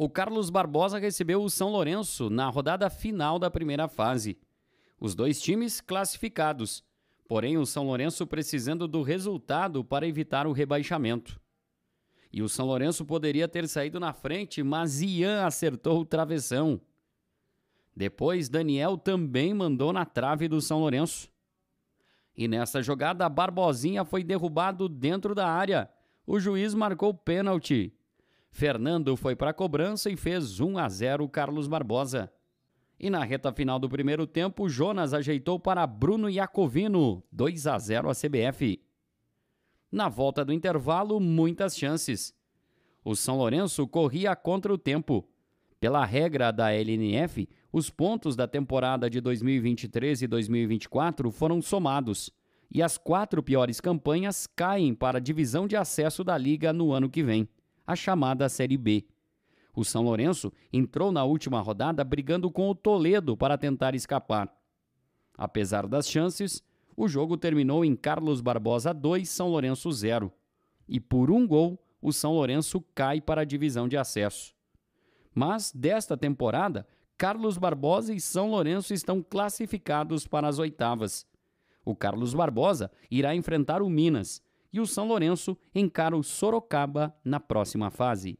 o Carlos Barbosa recebeu o São Lourenço na rodada final da primeira fase. Os dois times classificados, porém o São Lourenço precisando do resultado para evitar o rebaixamento. E o São Lourenço poderia ter saído na frente, mas Ian acertou o travessão. Depois, Daniel também mandou na trave do São Lourenço. E nessa jogada, Barbosinha foi derrubado dentro da área. O juiz marcou pênalti Fernando foi para a cobrança e fez 1 a 0 Carlos Barbosa. E na reta final do primeiro tempo, Jonas ajeitou para Bruno Iacovino, 2 a 0 a CBF. Na volta do intervalo, muitas chances. O São Lourenço corria contra o tempo. Pela regra da LNF, os pontos da temporada de 2023 e 2024 foram somados, e as quatro piores campanhas caem para a divisão de acesso da Liga no ano que vem a chamada Série B. O São Lourenço entrou na última rodada brigando com o Toledo para tentar escapar. Apesar das chances, o jogo terminou em Carlos Barbosa 2, São Lourenço 0. E por um gol, o São Lourenço cai para a divisão de acesso. Mas desta temporada, Carlos Barbosa e São Lourenço estão classificados para as oitavas. O Carlos Barbosa irá enfrentar o Minas, e o São Lourenço encara o Sorocaba na próxima fase.